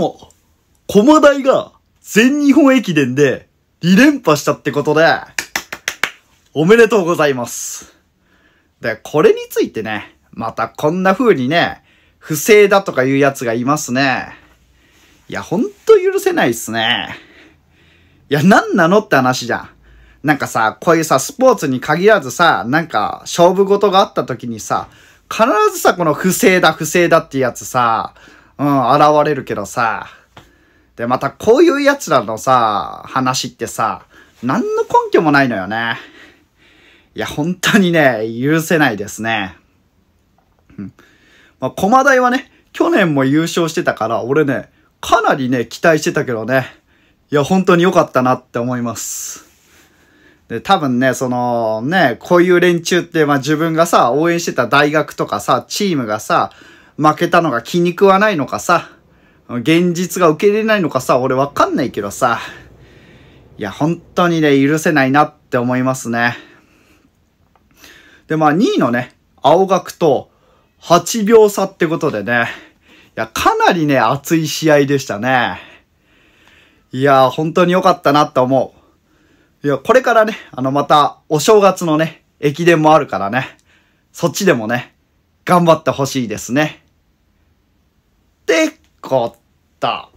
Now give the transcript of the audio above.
も、駒台が全日本駅伝で2連覇したってことで、おめでとうございます。で、これについてね、またこんな風にね、不正だとかいうやつがいますね。いや、ほんと許せないっすね。いや、なんなのって話じゃん。なんかさ、こういうさ、スポーツに限らずさ、なんか、勝負事があった時にさ、必ずさ、この不正だ、不正だってやつさ、うん、現れるけどさ。で、またこういう奴らのさ、話ってさ、何の根拠もないのよね。いや、本当にね、許せないですね。うん。まあ、駒台はね、去年も優勝してたから、俺ね、かなりね、期待してたけどね。いや、本当に良かったなって思います。で、多分ね、その、ね、こういう連中って、まあ自分がさ、応援してた大学とかさ、チームがさ、負けたのが気に食わないのかさ、現実が受け入れないのかさ、俺わかんないけどさ、いや、本当にね、許せないなって思いますね。で、まあ2位のね、青学と8秒差ってことでね、いや、かなりね、熱い試合でしたね。いや、本当に良かったなって思う。いや、これからね、あの、また、お正月のね、駅伝もあるからね、そっちでもね、頑張ってほしいですね。ってこた。